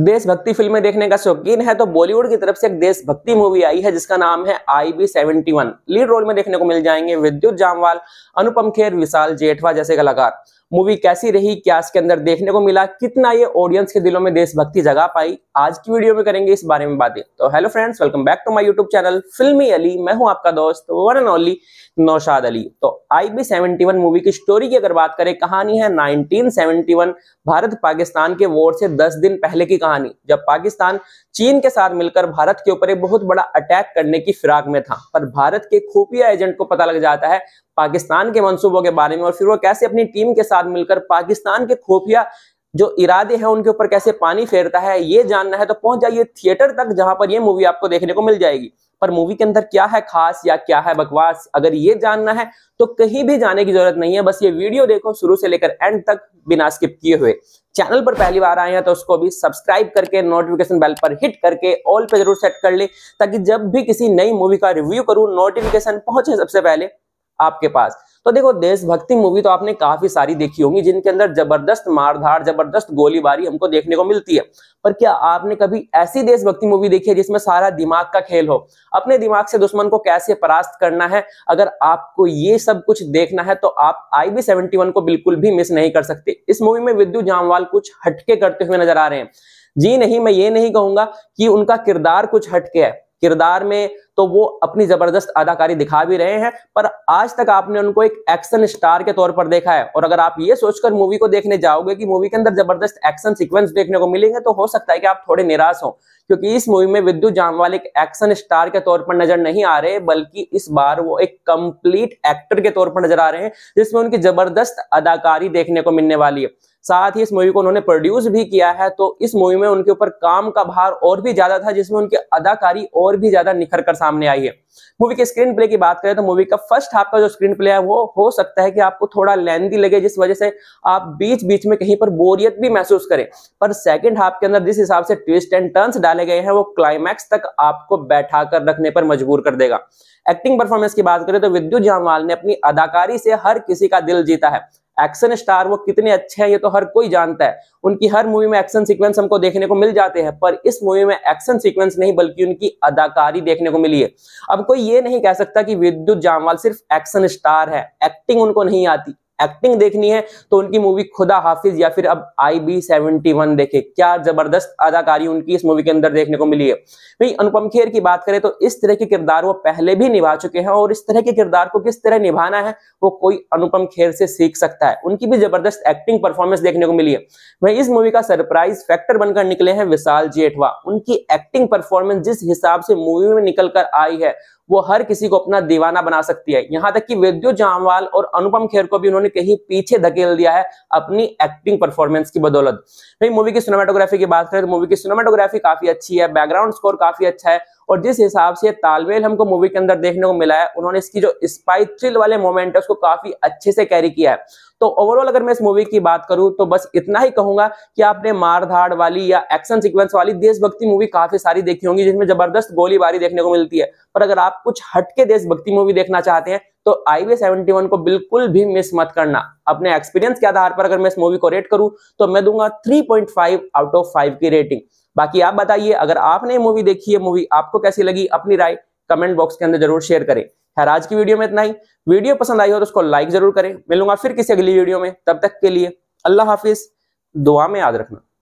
देशभक्ति फिल्में देखने का शौकीन है तो बॉलीवुड की तरफ से एक देशभक्ति मूवी आई है जिसका नाम है I B seventy one lead role में देखने को मिल जाएंगे विद्युत जामवाल अनुपम खेर विशाल जेठवा जैसे कलाकार मूवी कैसी रही क्या इसके अंदर देखने को मिला कितना ये ऑडियंस के दिलों में देशभक्ति जगा पाई आज की वीडियो में करेंगे इस बारे में बातें तो hello friends welcome back to my YouTube channel फिल्मी अली मैं हूं आपका दोस्त one and only Naushad Ali तो I B seventy one movie की स्टोरी की अगर बात करें कहानी है नाइनटीन भारत पाकिस्तान के वोट से दस दिन पहले की कहानी जब पाकिस्तान चीन के साथ मिलकर भारत के ऊपर एक बहुत बड़ा अटैक करने की फिराक में था पर भारत के खुफिया एजेंट को पता लग जाता है पाकिस्तान के मंसूबों के बारे में और फिर वो कैसे अपनी टीम के साथ मिलकर पाकिस्तान के खुफिया जो इरादे हैं उनके ऊपर कैसे पानी फेरता है ये जानना है तो पहुंच जाइए थिएटर तक जहां पर ये मूवी आपको देखने को मिल जाएगी पर मूवी के अंदर क्या है खास या क्या है बकवास अगर ये जानना है तो कहीं भी जाने की जरूरत नहीं है बस ये वीडियो देखो शुरू से लेकर एंड तक बिना स्किप किए हुए चैनल पर पहली बार आए हैं तो उसको भी सब्सक्राइब करके नोटिफिकेशन बेल पर हिट करके ऑल पे जरूर सेट कर ले ताकि जब भी किसी नई मूवी का रिव्यू करूं नोटिफिकेशन पहुंचे सबसे पहले आपके पास तो देखो देशभक्ति मूवी तो आपने काफी सारी देखी होंगी जिनके अंदर जबरदस्त मारधार जबरदस्त गोलीबारी हमको देखने को मिलती है पर क्या आपने कभी ऐसी देशभक्ति मूवी देखी है जिसमें सारा दिमाग का खेल हो अपने दिमाग से दुश्मन को कैसे परास्त करना है अगर आपको ये सब कुछ देखना है तो आप आई बी को बिल्कुल भी मिस नहीं कर सकते इस मूवी में विद्यु जामवाल कुछ हटके करते हुए नजर आ रहे हैं जी नहीं मैं ये नहीं कहूंगा कि उनका किरदार कुछ हटके है किरदार में तो वो अपनी जबरदस्त अदाकारी दिखा भी रहे हैं पर आज तक आपने उनको एक एक्शन स्टार के तौर पर देखा है और अगर आप ये सोचकर मूवी को देखने जाओगे कि मूवी के अंदर जबरदस्त एक्शन सीक्वेंस देखने को मिलेंगे तो हो सकता है कि आप थोड़े निराश हो क्योंकि इस मूवी में विद्युत जामवाल एक एक्शन स्टार के तौर पर नजर नहीं आ रहे बल्कि इस बार वो एक कंप्लीट एक्टर के तौर पर नजर आ रहे हैं जिसमें उनकी जबरदस्त अदाकारी देखने को मिलने वाली है साथ ही इस मूवी को उन्होंने प्रोड्यूस भी किया है तो इस मूवी में उनके ऊपर काम का भार और भी ज्यादा था जिसमें उनकी अदाकारी और भी ज्यादा निखर कर सामने आई है मूवी के स्क्रीन प्ले की बात करें तो मूवी का फर्स्ट हाफ का जो स्क्रीन प्ले है वो हो सकता है कि आपको थोड़ा लेंदी लगे जिस वजह से आप बीच बीच में कहीं पर बोरियत भी महसूस करें पर सेकेंड हाफ के अंदर जिस हिसाब से ट्विस्ट एंड टर्न्स डाले गए हैं वो क्लाइमैक्स तक आपको बैठा कर रखने पर मजबूर कर देगा एक्टिंग परफॉर्मेंस की बात करें तो विद्युत जामवाल ने अपनी अदाकारी से हर किसी का दिल जीता है एक्शन स्टार वो कितने अच्छे हैं ये तो हर कोई जानता है उनकी हर मूवी में एक्शन सीक्वेंस हमको देखने को मिल जाते हैं पर इस मूवी में एक्शन सीक्वेंस नहीं बल्कि उनकी अदाकारी देखने को मिली है अब कोई ये नहीं कह सकता कि विद्युत जामवाल सिर्फ एक्शन स्टार है एक्टिंग उनको नहीं आती एक्टिंग देखनी है तो उनकी मूवी खुदा हाफिज या फिर अब आई बी सेवेंटी वन देखे क्या जबरदस्त अदाकारी उनकी इस मूवी के अंदर देखने को मिली है वही अनुपम खेर की बात करें तो इस तरह के किरदार वो पहले भी निभा चुके हैं और इस तरह के किरदार को किस तरह निभाना है वो कोई अनुपम खेर से सीख सकता है उनकी भी जबरदस्त एक्टिंग परफॉर्मेंस देखने को मिली है वही इस मूवी का सरप्राइज फैक्टर बनकर निकले हैं विशाल जेठवा उनकी एक्टिंग परफॉर्मेंस जिस हिसाब से मूवी में निकलकर आई है वो हर किसी को अपना दीवाना बना सकती है यहां तक कि विद्युत जामवाल और अनुपम खेर को भी उन्होंने कहीं पीछे धकेल दिया है अपनी एक्टिंग परफॉर्मेंस की बदौलत मूवी की सिनेमाटोग्राफी की बात करें तो मूवी की सिनेमाटोग्राफी काफी अच्छी है बैकग्राउंड स्कोर काफी अच्छा है और जिस हिसाब से तालमेल हमको मूवी के अंदर देखने को मिला है उन्होंने इसकी जो स्पाई थ्रिल वाले मोमेंट है उसको काफी अच्छे से कैरी किया है तो ओवरऑल अगर मैं इस मूवी की बात करूं तो बस इतना ही कहूंगा कि आपने मार धाड़ वाली या एक्शन सीक्वेंस वाली देशभक्ति मूवी काफी सारी देखी होंगी जिसमें जबरदस्त गोलीबारी देखने को मिलती है पर अगर आप कुछ हटके देशभक्ति मूवी देखना चाहते हैं तो आई वी सेवेंटी वन को बिल्कुल भी मिस मत करना अपने एक्सपीरियंस के आधार पर अगर मैं इस मूवी को रेट करूं तो मैं दूंगा three point five out of five की रेटिंग बाकी आप बताइए अगर आपने मूवी देखी है मूवी आपको कैसी लगी अपनी राय कमेंट बॉक्स के अंदर जरूर शेयर करें खैर आज की वीडियो में इतना ही वीडियो पसंद आई हो तो उसको लाइक जरूर करें मिलूंगा फिर किसी अगली वीडियो में तब तक के लिए अल्लाह हाफिज दुआ में याद रखना